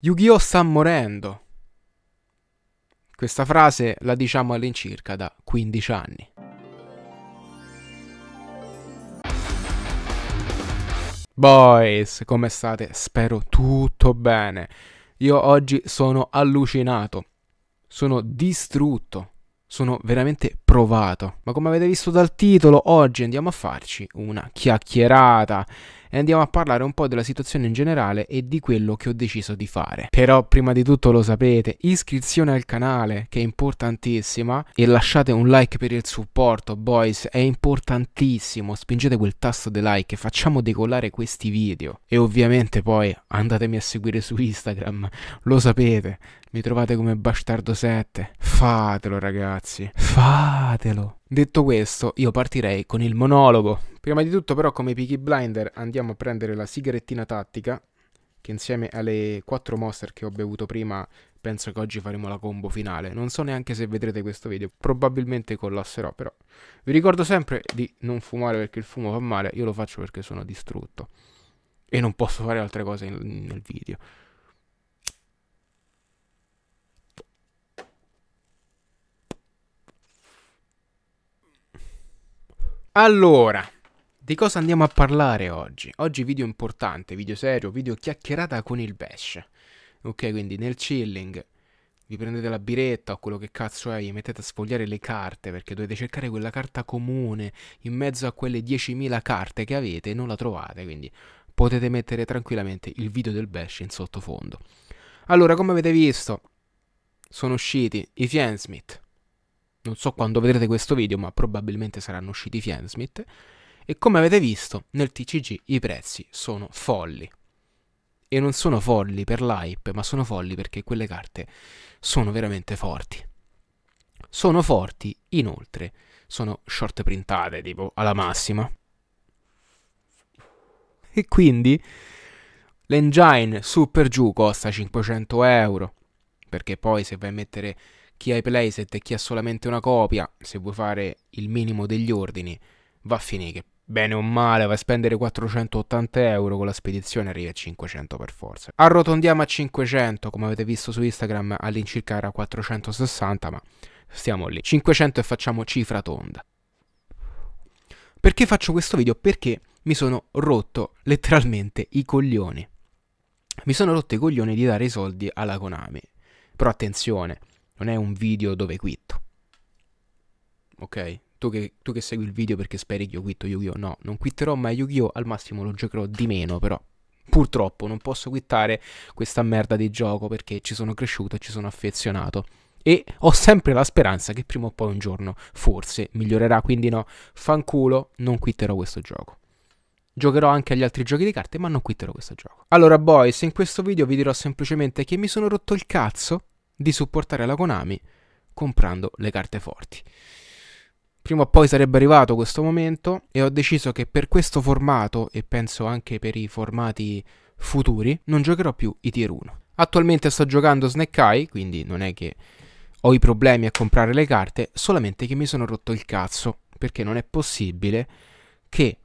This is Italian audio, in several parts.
Yu-Gi-Oh sta morendo. Questa frase la diciamo all'incirca da 15 anni. Boys, come state? Spero tutto bene. Io oggi sono allucinato, sono distrutto, sono veramente provato. Ma come avete visto dal titolo, oggi andiamo a farci una chiacchierata e andiamo a parlare un po' della situazione in generale e di quello che ho deciso di fare. Però prima di tutto lo sapete, iscrizione al canale che è importantissima e lasciate un like per il supporto, boys, è importantissimo, spingete quel tasto di like, facciamo decollare questi video e ovviamente poi andatemi a seguire su Instagram, lo sapete, mi trovate come bastardo7. Fatelo ragazzi, fatelo. Detto questo, io partirei con il monologo. Prima di tutto però come Peaky Blinder andiamo a prendere la sigarettina tattica che insieme alle 4 monster che ho bevuto prima penso che oggi faremo la combo finale. Non so neanche se vedrete questo video, probabilmente collasserò però. Vi ricordo sempre di non fumare perché il fumo fa male, io lo faccio perché sono distrutto e non posso fare altre cose in, nel video. Allora, di cosa andiamo a parlare oggi? Oggi video importante, video serio, video chiacchierata con il bash. Ok, quindi nel chilling vi prendete la biretta o quello che cazzo è, vi mettete a sfogliare le carte perché dovete cercare quella carta comune in mezzo a quelle 10.000 carte che avete e non la trovate, quindi potete mettere tranquillamente il video del bash in sottofondo. Allora, come avete visto, sono usciti i Fiansmith. Non so quando vedrete questo video, ma probabilmente saranno usciti i Fiansmith e come avete visto nel TCG i prezzi sono folli. E non sono folli per l'hype, ma sono folli perché quelle carte sono veramente forti. Sono forti inoltre, sono short printate tipo alla massima. E quindi l'engine su per giù costa 500 euro, perché poi se vai a mettere chi ha i playset e chi ha solamente una copia, se vuoi fare il minimo degli ordini, va a finire che bene o male, vai a spendere 480 euro, con la spedizione arrivi a 500 per forza. Arrotondiamo a 500, come avete visto su Instagram all'incirca era 460, ma stiamo lì. 500 e facciamo cifra tonda. Perché faccio questo video? Perché mi sono rotto letteralmente i coglioni. Mi sono rotto i coglioni di dare i soldi alla Konami. Però attenzione, non è un video dove quitto. Ok? tu che, tu che, segui il video perché speri che io quitto Yu-Gi-Oh! No, non quitterò mai Yu-Gi-Oh! Al massimo lo giocherò di meno, però. Purtroppo non posso quittare questa merda di gioco perché ci sono cresciuto e ci sono affezionato. E ho sempre la speranza che prima o poi un giorno forse migliorerà, quindi no, fanculo, non quitterò questo gioco. Giocherò anche agli altri giochi di carte, ma non quitterò questo gioco. Allora, boys, in questo video vi dirò semplicemente che mi sono rotto il cazzo di supportare la Konami comprando le carte forti. Prima o poi sarebbe arrivato questo momento e ho deciso che per questo formato e penso anche per i formati futuri non giocherò più i tier 1. Attualmente sto giocando Snack High, quindi non è che ho i problemi a comprare le carte, solamente che mi sono rotto il cazzo, perché non è possibile che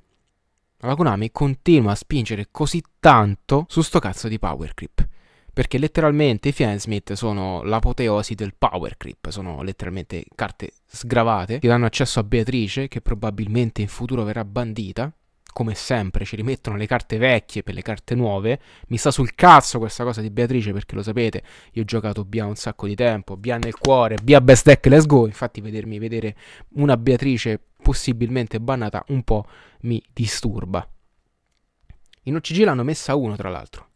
la Konami continua a spingere così tanto su sto cazzo di power creep perché letteralmente i Fiansmith sono l'apoteosi del power creep, sono letteralmente carte sgravate che danno accesso a Beatrice che probabilmente in futuro verrà bandita. Come sempre ci rimettono le carte vecchie per le carte nuove. Mi sta sul cazzo questa cosa di Beatrice perché lo sapete, io ho giocato Bia un sacco di tempo, Bia nel cuore, Bia best deck, let's go. Infatti vedermi vedere una Beatrice possibilmente bannata un po' mi disturba. In OCG l'hanno messa uno tra l'altro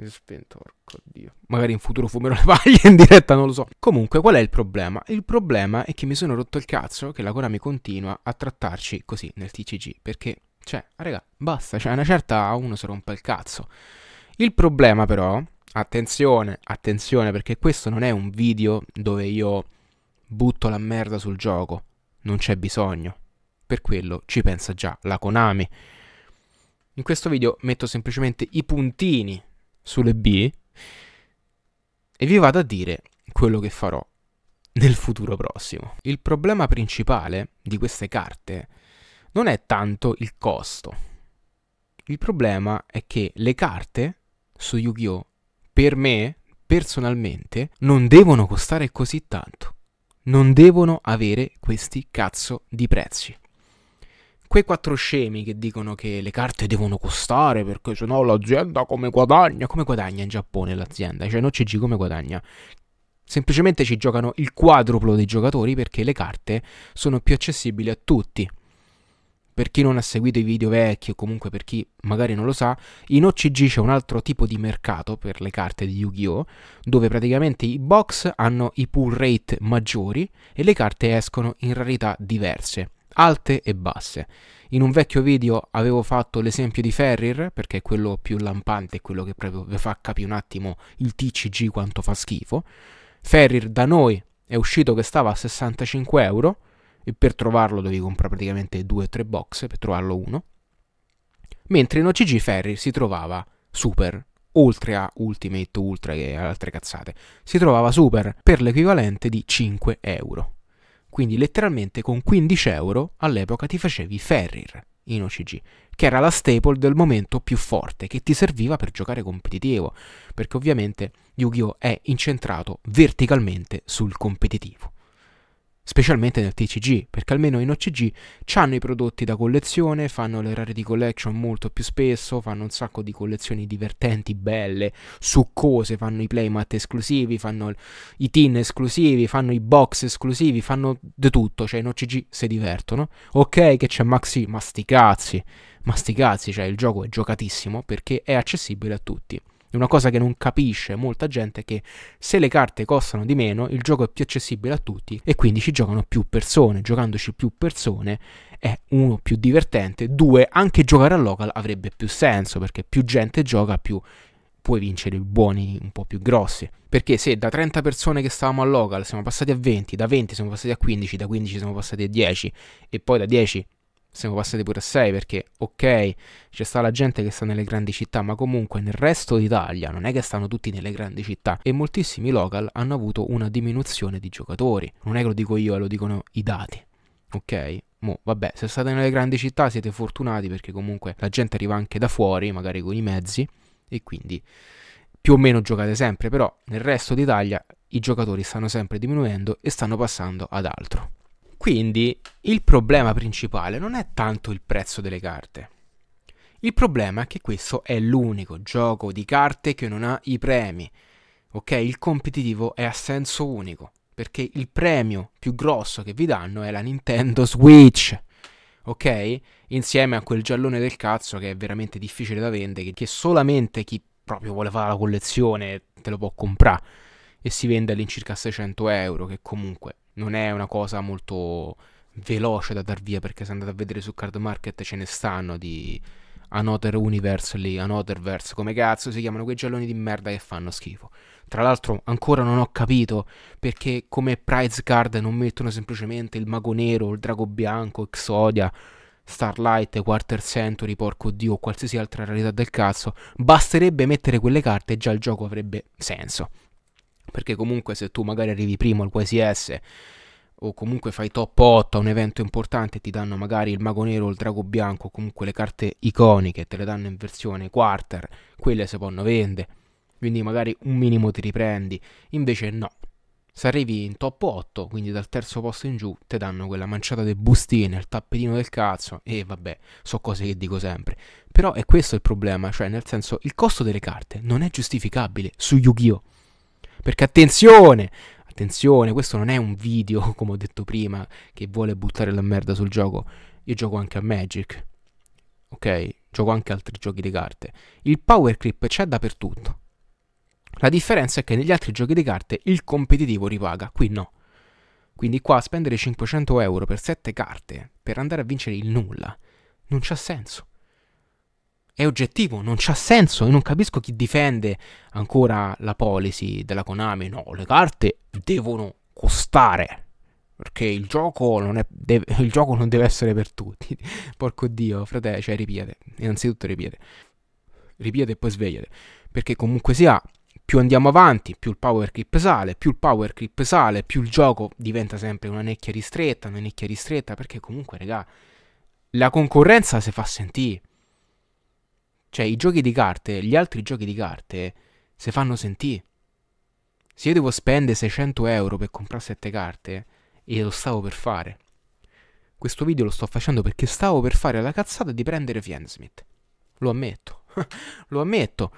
mi si è spento, porco dio. Magari in futuro fumerò le paglie in diretta, non lo so. Comunque, qual è il problema? Il problema è che mi sono rotto il cazzo che la Konami continua a trattarci così nel TCG. Perché, cioè, raga, basta, cioè, una certa uno si rompe il cazzo. Il problema, però, attenzione, attenzione, perché questo non è un video dove io butto la merda sul gioco. Non c'è bisogno. Per quello ci pensa già la Konami. In questo video metto semplicemente i puntini sulle B e vi vado a dire quello che farò nel futuro prossimo. Il problema principale di queste carte non è tanto il costo. Il problema è che le carte su Yu-Gi-Oh! per me, personalmente, non devono costare così tanto. Non devono avere questi cazzo di prezzi quei quattro scemi che dicono che le carte devono costare perché sennò l'azienda come guadagna, come guadagna in Giappone l'azienda, cioè non CG come guadagna. Semplicemente ci giocano il quadruplo dei giocatori perché le carte sono più accessibili a tutti. Per chi non ha seguito i video vecchi o comunque per chi magari non lo sa, in OCG c'è un altro tipo di mercato per le carte di Yu-Gi-Oh! dove praticamente i box hanno i pull rate maggiori e le carte escono in rarità diverse alte e basse. In un vecchio video avevo fatto l'esempio di Ferrir, perché è quello più lampante, quello che proprio vi fa capire un attimo il TCG quanto fa schifo. Ferrir da noi è uscito che stava a 65 euro, e per trovarlo dovevi comprare praticamente 2 o 3 box, per trovarlo uno. Mentre in OCG Ferrir si trovava super, oltre a Ultimate, Ultra e altre cazzate, si trovava super per l'equivalente di 5 euro. Quindi letteralmente con 15 euro all'epoca ti facevi Ferrir in OCG, che era la staple del momento più forte, che ti serviva per giocare competitivo, perché ovviamente Yu-Gi-Oh! è incentrato verticalmente sul competitivo specialmente nel TCG, perché almeno in OCG hanno i prodotti da collezione, fanno le rarity collection molto più spesso, fanno un sacco di collezioni divertenti, belle, succose, fanno i playmat esclusivi, fanno i tin esclusivi, fanno i box esclusivi, fanno di tutto, cioè in OCG si divertono. Ok che c'è Maxi, ma sti cazzi, ma sti cazzi, cioè il gioco è giocatissimo perché è accessibile a tutti una cosa che non capisce molta gente è che se le carte costano di meno, il gioco è più accessibile a tutti e quindi ci giocano più persone. Giocandoci più persone è uno più divertente, due anche giocare a local avrebbe più senso perché più gente gioca, più puoi vincere i buoni un po' più grossi. Perché se da 30 persone che stavamo al local siamo passati a 20, da 20 siamo passati a 15, da 15 siamo passati a 10 e poi da 10 siamo passati pure a 6 perché ok c'è sta la gente che sta nelle grandi città ma comunque nel resto d'Italia non è che stanno tutti nelle grandi città e moltissimi local hanno avuto una diminuzione di giocatori non è che lo dico io lo dicono i dati ok Mo, vabbè, se state nelle grandi città siete fortunati perché comunque la gente arriva anche da fuori, magari con i mezzi, e quindi più o meno giocate sempre, però nel resto d'Italia i giocatori stanno sempre diminuendo e stanno passando ad altro. Quindi il problema principale non è tanto il prezzo delle carte. Il problema è che questo è l'unico gioco di carte che non ha i premi. Ok, il competitivo è a senso unico, perché il premio più grosso che vi danno è la Nintendo Switch. Ok? Insieme a quel giallone del cazzo che è veramente difficile da vendere, che solamente chi proprio vuole fare la collezione te lo può comprare e si vende all'incirca 600 euro, che comunque non è una cosa molto veloce da dar via perché se andate a vedere su Card Market ce ne stanno di Another Universe lì, Anotherverse, come cazzo si chiamano quei gialloni di merda che fanno schifo. Tra l'altro ancora non ho capito perché come prize card non mettono semplicemente il mago nero, il drago bianco, Exodia, Starlight, Quarter Century, porco dio, o qualsiasi altra rarità del cazzo. Basterebbe mettere quelle carte e già il gioco avrebbe senso. Perché comunque se tu magari arrivi primo al QSS o comunque fai top 8 a un evento importante ti danno magari il mago nero o il drago bianco, comunque le carte iconiche, te le danno in versione quarter, quelle si possono vendere. Quindi magari un minimo ti riprendi. Invece no. Se arrivi in top 8, quindi dal terzo posto in giù, ti danno quella manciata di bustine, il tappetino del cazzo e vabbè, so cose che dico sempre. Però è questo il problema, cioè nel senso il costo delle carte non è giustificabile su Yu-Gi-Oh! Perché attenzione, attenzione, questo non è un video, come ho detto prima, che vuole buttare la merda sul gioco. Io gioco anche a Magic, ok? Gioco anche altri giochi di carte. Il power clip c'è dappertutto. La differenza è che negli altri giochi di carte il competitivo ripaga, qui no. Quindi qua spendere 500 euro per 7 carte per andare a vincere il nulla non c'ha senso è oggettivo, non c'ha senso e non capisco chi difende ancora la policy della Konami. No, le carte devono costare. Perché il gioco non, è, deve, il gioco non deve essere per tutti. Porco dio, frate, cioè ripiete. Innanzitutto ripiete. Ripiete e poi svegliate. Perché comunque sia, più andiamo avanti, più il power creep sale, più il power creep sale, più il gioco diventa sempre una nicchia ristretta, una necchia ristretta, perché comunque, regà, la concorrenza si fa sentire. Cioè, i giochi di carte, gli altri giochi di carte, se fanno sentire. Se io devo spendere 600 euro per comprare 7 carte, e lo stavo per fare. Questo video lo sto facendo perché stavo per fare la cazzata di prendere Fiendsmith. Lo ammetto. lo ammetto.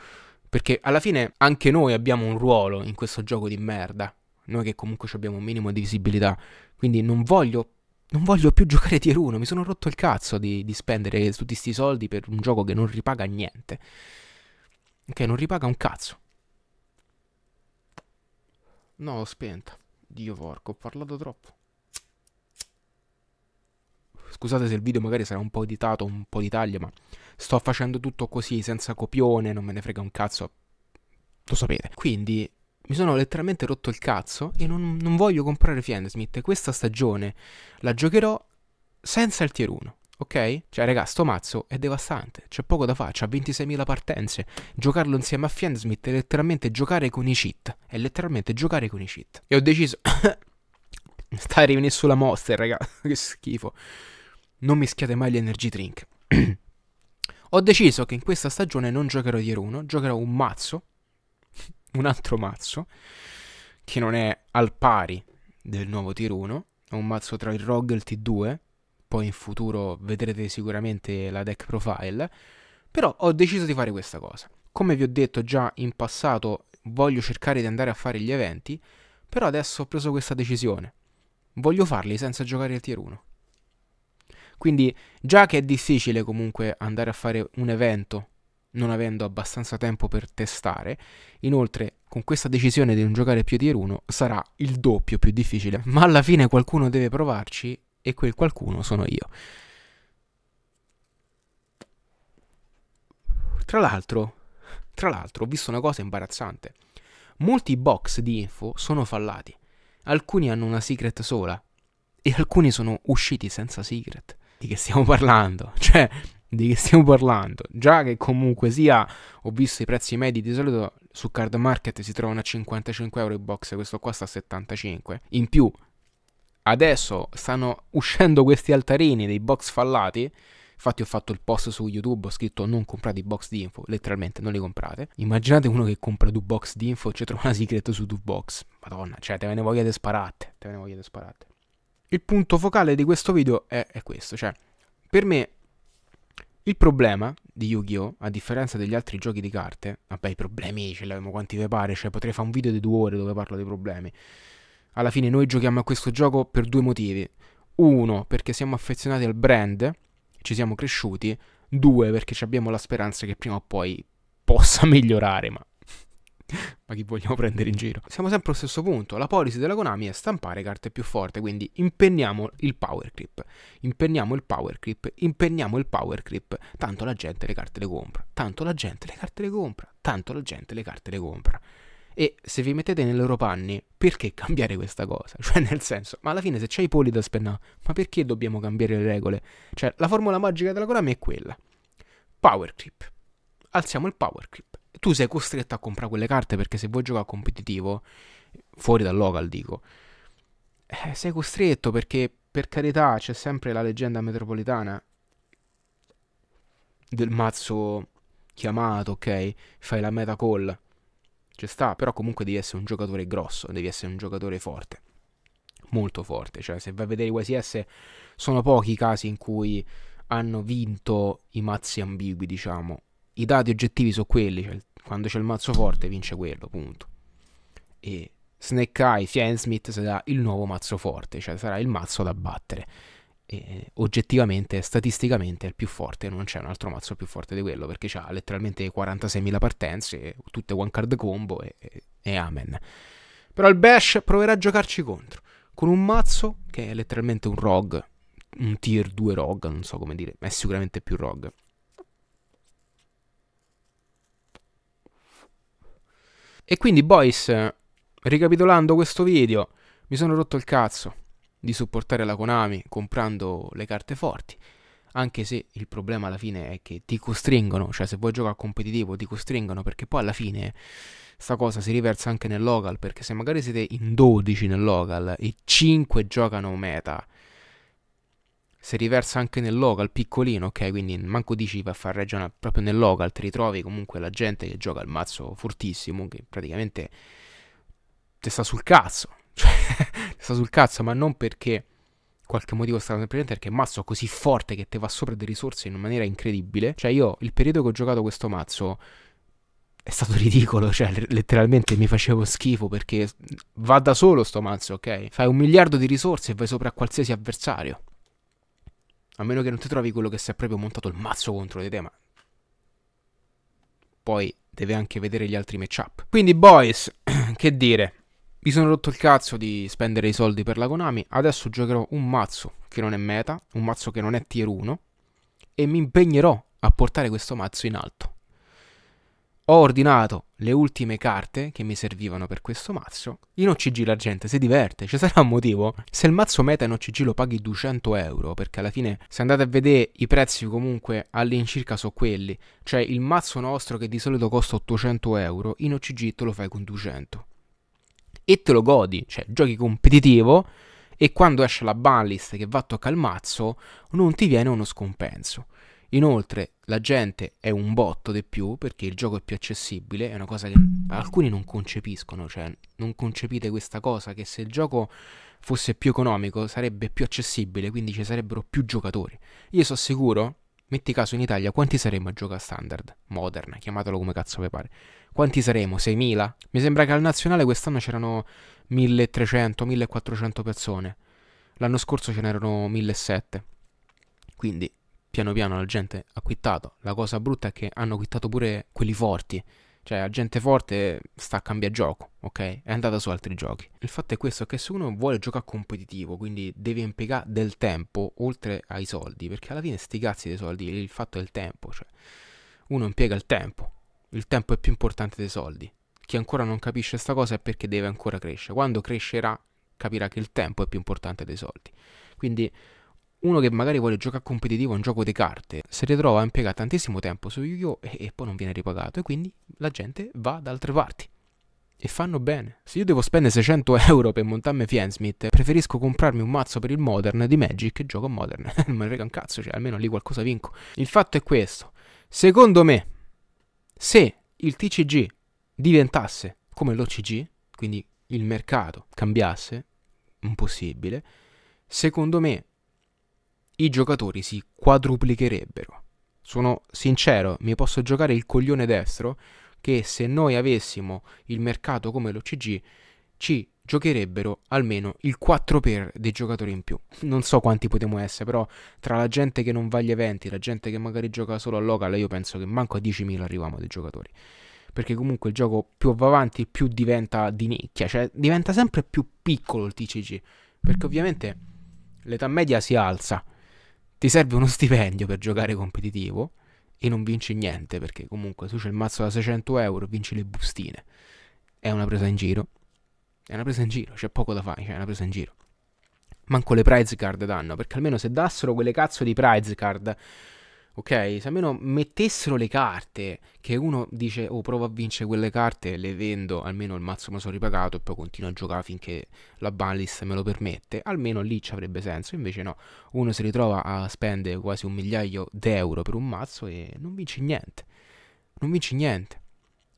Perché alla fine anche noi abbiamo un ruolo in questo gioco di merda. Noi che comunque abbiamo un minimo di visibilità. Quindi non voglio non voglio più giocare Tier 1, mi sono rotto il cazzo di, di spendere tutti questi soldi per un gioco che non ripaga niente. Ok, non ripaga un cazzo. No, l'ho spenta. Dio porco, ho parlato troppo. Scusate se il video magari sarà un po' editato, un po' di taglia, ma sto facendo tutto così, senza copione, non me ne frega un cazzo. Lo sapete. Quindi mi sono letteralmente rotto il cazzo e non, non voglio comprare Fiendsmith. Questa stagione la giocherò senza il tier 1. Ok? Cioè, raga, sto mazzo è devastante. C'è poco da fare. C'ha 26.000 partenze. Giocarlo insieme a Fiendsmith è letteralmente giocare con i cheat. È letteralmente giocare con i cheat. E ho deciso. Sta a rivenendo sulla monster, raga. che schifo. Non mischiate mai gli energy drink. ho deciso che in questa stagione non giocherò tier 1. Giocherò un mazzo un altro mazzo che non è al pari del nuovo tier 1, è un mazzo tra il Rogue e il T2, poi in futuro vedrete sicuramente la deck profile, però ho deciso di fare questa cosa. Come vi ho detto già in passato, voglio cercare di andare a fare gli eventi, però adesso ho preso questa decisione. Voglio farli senza giocare il tier 1. Quindi già che è difficile comunque andare a fare un evento non avendo abbastanza tempo per testare. Inoltre, con questa decisione di non giocare più Tier 1 sarà il doppio più difficile, ma alla fine qualcuno deve provarci e quel qualcuno sono io. Tra l'altro, tra l'altro, ho visto una cosa imbarazzante. Molti box di info sono fallati. Alcuni hanno una secret sola e alcuni sono usciti senza secret. Di che stiamo parlando? Cioè, di che stiamo parlando? Già che comunque sia, ho visto i prezzi medi di solito su Card Market si trovano a 55 euro il box, questo qua sta a 75. In più, adesso stanno uscendo questi altarini dei box fallati. Infatti ho fatto il post su YouTube, ho scritto non comprate i box di info, letteralmente non li comprate. Immaginate uno che compra due box di info e ci trova una secret su due box. Madonna, cioè te ve ne vogliate sparate, te ne vogliate sparate. Il punto focale di questo video è, è questo, cioè per me il problema di Yu-Gi-Oh, a differenza degli altri giochi di carte, vabbè i problemi ce li abbiamo quanti vi pare, cioè potrei fare un video di due ore dove parlo dei problemi. Alla fine noi giochiamo a questo gioco per due motivi. Uno, perché siamo affezionati al brand, ci siamo cresciuti. Due, perché abbiamo la speranza che prima o poi possa migliorare, ma ma chi vogliamo prendere in giro? Siamo sempre allo stesso punto, la policy della Konami è stampare carte più forti, quindi impenniamo il power clip, impenniamo il power clip, impenniamo il power clip, tanto la gente le carte le compra, tanto la gente le carte le compra, tanto la gente le carte le compra. E se vi mettete nei loro panni, perché cambiare questa cosa? Cioè, nel senso, ma alla fine se c'è i poli da spennare, ma perché dobbiamo cambiare le regole? Cioè, la formula magica della Konami è quella. Power clip. Alziamo il power clip tu sei costretto a comprare quelle carte perché se vuoi giocare competitivo, fuori dal local dico, eh, sei costretto perché per carità c'è sempre la leggenda metropolitana del mazzo chiamato, ok? Fai la meta call. Ci sta, però comunque devi essere un giocatore grosso, devi essere un giocatore forte. Molto forte, cioè se vai a vedere i YCS sono pochi i casi in cui hanno vinto i mazzi ambigui, diciamo. I dati oggettivi sono quelli, cioè il quando c'è il mazzo forte vince quello, punto. E Snake Eye Fiensmith sarà il nuovo mazzo forte, cioè sarà il mazzo da battere. E eh, oggettivamente, statisticamente è il più forte, non c'è un altro mazzo più forte di quello, perché ha letteralmente 46.000 partenze, tutte one card combo e, e, e amen. Però il Bash proverà a giocarci contro, con un mazzo che è letteralmente un rogue, un tier 2 rogue, non so come dire, ma è sicuramente più rogue. E quindi boys, ricapitolando questo video, mi sono rotto il cazzo di supportare la Konami comprando le carte forti. Anche se il problema alla fine è che ti costringono, cioè se vuoi giocare a competitivo ti costringono perché poi alla fine sta cosa si riversa anche nel local perché se magari siete in 12 nel local e 5 giocano meta se riversa anche nel local piccolino, ok? Quindi manco dici va a far regione, proprio nel local ti ritrovi comunque la gente che gioca al mazzo fortissimo, che praticamente ti sta sul cazzo, cioè ti sta sul cazzo, ma non perché qualche motivo sta presente perché un mazzo così forte che te va sopra delle risorse in maniera incredibile. Cioè io il periodo che ho giocato questo mazzo è stato ridicolo, cioè letteralmente mi facevo schifo perché va da solo sto mazzo, ok? Fai un miliardo di risorse e vai sopra a qualsiasi avversario. A meno che non ti trovi quello che si è proprio montato il mazzo contro di te, ma... Poi deve anche vedere gli altri matchup. Quindi, boys, che dire? Mi sono rotto il cazzo di spendere i soldi per la Konami. Adesso giocherò un mazzo che non è meta, un mazzo che non è tier 1. E mi impegnerò a portare questo mazzo in alto. Ho ordinato le ultime carte che mi servivano per questo mazzo. In OCG la gente si diverte, ci sarà un motivo. Se il mazzo meta in OCG lo paghi 200 euro, perché alla fine se andate a vedere i prezzi comunque all'incirca sono quelli. Cioè il mazzo nostro che di solito costa 800 euro, in OCG te lo fai con 200. E te lo godi, cioè giochi competitivo e quando esce la ban che va a toccare il mazzo non ti viene uno scompenso. Inoltre la gente è un botto di più perché il gioco è più accessibile, è una cosa che alcuni non concepiscono, cioè non concepite questa cosa che se il gioco fosse più economico sarebbe più accessibile, quindi ci sarebbero più giocatori. Io sono sicuro, metti caso in Italia, quanti saremmo a gioca standard, modern, chiamatelo come cazzo vi pare. Quanti saremo? 6.000? Mi sembra che al nazionale quest'anno c'erano 1.300-1.400 persone, l'anno scorso ce n'erano 1.700. Quindi piano piano la gente ha quittato. La cosa brutta è che hanno quittato pure quelli forti. Cioè, la gente forte sta a cambiare gioco, ok? È andata su altri giochi. Il fatto è questo, che se uno vuole giocare competitivo, quindi deve impiegare del tempo, oltre ai soldi, perché alla fine sti cazzi dei soldi, il fatto è il tempo, cioè... Uno impiega il tempo. Il tempo è più importante dei soldi. Chi ancora non capisce questa cosa è perché deve ancora crescere. Quando crescerà, capirà che il tempo è più importante dei soldi. Quindi uno che magari vuole giocare competitivo a un gioco di carte si ritrova a impiegare tantissimo tempo su Yu-Gi-Oh! E, poi non viene ripagato e quindi la gente va da altre parti. E fanno bene. Se io devo spendere 600 euro per montarmi Fiensmith, preferisco comprarmi un mazzo per il Modern di Magic che gioco a Modern. non me ne frega un cazzo, cioè almeno lì qualcosa vinco. Il fatto è questo. Secondo me, se il TCG diventasse come l'OCG, quindi il mercato cambiasse, impossibile, secondo me i giocatori si quadruplicherebbero. Sono sincero, mi posso giocare il coglione destro che se noi avessimo il mercato come l'OCG ci giocherebbero almeno il 4 per dei giocatori in più. Non so quanti potremmo essere, però tra la gente che non va agli eventi, la gente che magari gioca solo a local, io penso che manco a 10.000 arriviamo dei giocatori. Perché comunque il gioco più va avanti più diventa di nicchia, cioè diventa sempre più piccolo il TCG, perché ovviamente l'età media si alza ti serve uno stipendio per giocare competitivo e non vinci niente perché comunque tu c'è il mazzo da 600 euro vinci le bustine. È una presa in giro. È una presa in giro, c'è poco da fare, cioè è una presa in giro. Manco le prize card danno, perché almeno se dassero quelle cazzo di prize card Ok? Se almeno mettessero le carte, che uno dice, oh, provo a vincere quelle carte, le vendo, almeno il mazzo me lo sono ripagato e poi continuo a giocare finché la banlist me lo permette, almeno lì ci avrebbe senso. Invece no, uno si ritrova a spendere quasi un migliaio d'euro per un mazzo e non vince niente. Non vince niente.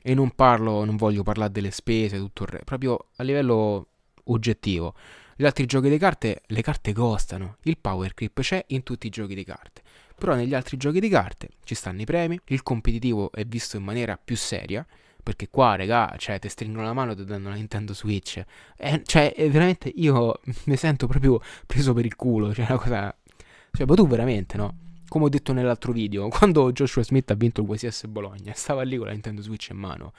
E non parlo, non voglio parlare delle spese, tutto il resto, proprio a livello oggettivo. Gli altri giochi di carte, le carte costano. Il power creep c'è in tutti i giochi di carte però negli altri giochi di carte ci stanno i premi, il competitivo è visto in maniera più seria, perché qua, regà, cioè, te stringono la mano e ti danno la Nintendo Switch. Eh, cioè, eh, veramente io mi sento proprio preso per il culo. Cioè, una cosa. Cioè, ma tu veramente, no? Come ho detto nell'altro video, quando Joshua Smith ha vinto il WSS Bologna, stava lì con la Nintendo Switch in mano.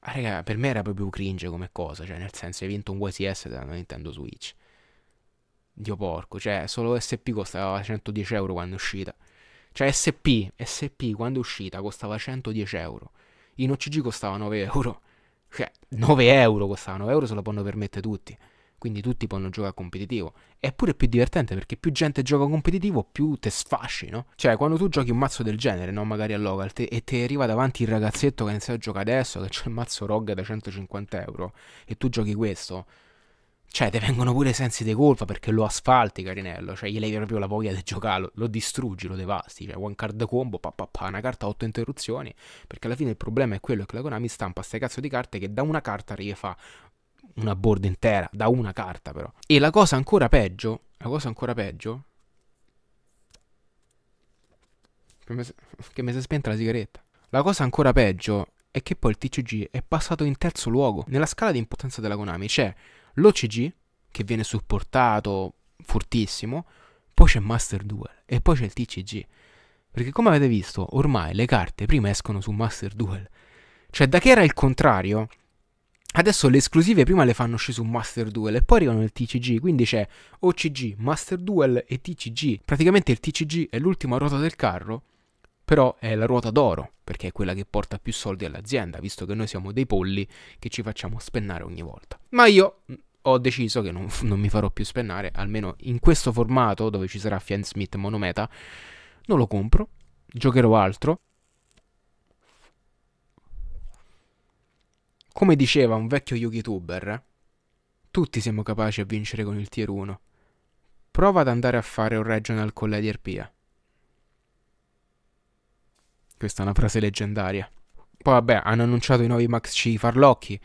Ah, raga, per me era proprio cringe come cosa. Cioè, nel senso, hai vinto un e WSS danno la Nintendo Switch. Dio porco, cioè solo SP costava 110 euro quando è uscita. Cioè SP, SP quando è uscita costava 110 euro. In OCG costava 9 euro. Cioè 9 euro costava, 9 euro se lo possono permettere tutti. Quindi tutti possono giocare a competitivo. È più divertente perché più gente gioca a competitivo più te sfasci, no? Cioè quando tu giochi un mazzo del genere, no? Magari a local te, e ti arriva davanti il ragazzetto che inizia a giocare adesso, che c'è il mazzo ROG da 150 euro e tu giochi questo cioè, ti vengono pure i sensi di colpa perché lo asfalti, carinello. Cioè, gli levi proprio la voglia di giocarlo. Lo distruggi, lo devasti. Cioè, one card combo, pa, pa, pa una carta a otto interruzioni. Perché alla fine il problema è quello che la Konami stampa ste cazzo di carte che da una carta rifà una board intera. Da una carta, però. E la cosa ancora peggio, la cosa ancora peggio... Che mi si è spenta la sigaretta. La cosa ancora peggio è che poi il TCG è passato in terzo luogo. Nella scala di importanza della Konami c'è... Cioè, l'OCG, che viene supportato fortissimo, poi c'è Master Duel e poi c'è il TCG. Perché come avete visto, ormai le carte prima escono su Master Duel. Cioè, da che era il contrario, adesso le esclusive prima le fanno uscire su Master Duel e poi arrivano il TCG. Quindi c'è OCG, Master Duel e TCG. Praticamente il TCG è l'ultima ruota del carro, però è la ruota d'oro, perché è quella che porta più soldi all'azienda, visto che noi siamo dei polli che ci facciamo spennare ogni volta. Ma io ho deciso che non, non, mi farò più spennare, almeno in questo formato dove ci sarà Fian Smith monometa, non lo compro, giocherò altro. Come diceva un vecchio youtuber, tutti siamo capaci a vincere con il tier 1. Prova ad andare a fare un regional con la Dierpia. Questa è una frase leggendaria. Poi vabbè, hanno annunciato i nuovi Max C farlocchi.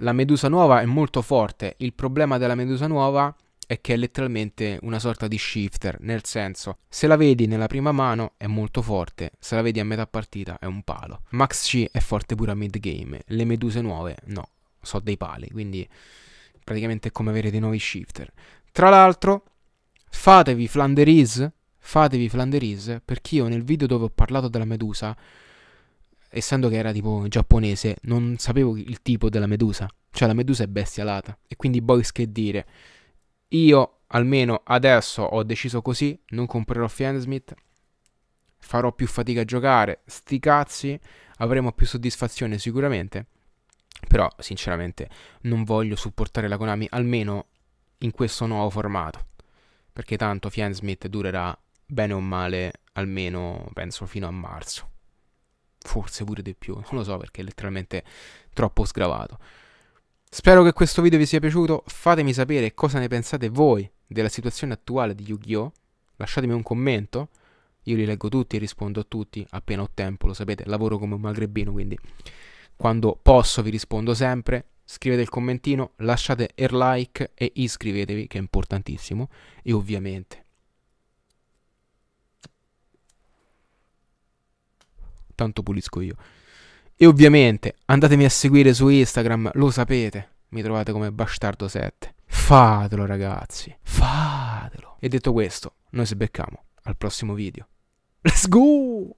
La medusa nuova è molto forte, il problema della medusa nuova è che è letteralmente una sorta di shifter, nel senso, se la vedi nella prima mano è molto forte, se la vedi a metà partita è un palo. Max C è forte pure a mid game, le meduse nuove no, sono dei pali, quindi praticamente è come avere dei nuovi shifter. Tra l'altro, fatevi Flanderise, fatevi Flanderise, perché io nel video dove ho parlato della medusa essendo che era tipo giapponese, non sapevo il tipo della medusa. Cioè la medusa è bestialata. E quindi Boris che dire? Io almeno adesso ho deciso così, non comprerò Fiendsmith, farò più fatica a giocare, sti cazzi, avremo più soddisfazione sicuramente. Però sinceramente non voglio supportare la Konami, almeno in questo nuovo formato. Perché tanto Fiendsmith durerà bene o male almeno penso fino a marzo forse pure di più, non lo so perché è letteralmente troppo sgravato. Spero che questo video vi sia piaciuto, fatemi sapere cosa ne pensate voi della situazione attuale di Yu-Gi-Oh! Lasciatemi un commento, io li leggo tutti e rispondo a tutti appena ho tempo, lo sapete, lavoro come un magrebino, quindi quando posso vi rispondo sempre. Scrivete il commentino, lasciate il like e iscrivetevi, che è importantissimo, e ovviamente tanto pulisco io. E ovviamente andatemi a seguire su Instagram, lo sapete, mi trovate come bastardo7. Fatelo ragazzi, fatelo. E detto questo, noi ci becchiamo al prossimo video. Let's go!